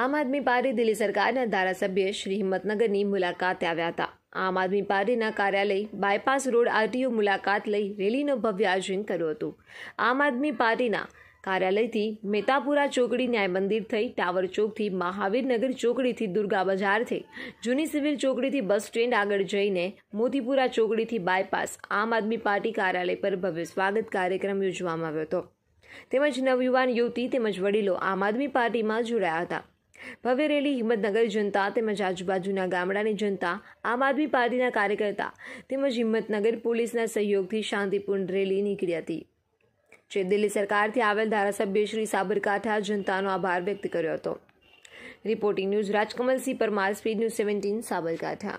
આમ આદમી પાર્ટી દિલ્હી સરકારના ધારાસભ્ય શ્રી હિંમતનગરની મુલાકાતે આવ્યા હતા આમ આદમી પાર્ટીના કાર્યાલય બાયપાસ રોડ આરટીઓ મુલાકાત લઈ રેલીનું ભવ્ય આયોજન કર્યું હતું આમ આદમી પાર્ટીના કાર્યાલયથી મેતાપુરા ચોકડી ન્યાય મંદિર થઈ ટાવર ચોકથી મહાવીરનગર ચોકડીથી દુર્ગા બજાર થઈ જૂની સિવિલ ચોકડીથી બસ સ્ટેન્ડ આગળ જઈને મોતીપુરા ચોકડીથી બાયપાસ આમ આદમી પાર્ટી કાર્યાલય પર ભવ્ય સ્વાગત કાર્યક્રમ યોજવામાં આવ્યો હતો તેમજ નવયુવાન યુવતી તેમજ વડીલો આમ આદમી પાર્ટીમાં જોડાયા હતા ભવ્ય રેલી હિંમતનગર જનતા તેમજ આજુબાજુના ગામડાની જનતા આમ આદમી પાર્ટીના કાર્યકર્તા તેમજ હિંમતનગર પોલીસના સહયોગથી શાંતિપૂર્ણ રેલી નીકળી હતી જે દિલ્હી સરકારથી આવેલ ધારાસભ્ય શ્રી સાબરકાંઠા જનતાનો આભાર વ્યક્ત કર્યો હતો reporting news Rajkamal Rajkamalsinh Parmar speed news seventeen Sabarkantha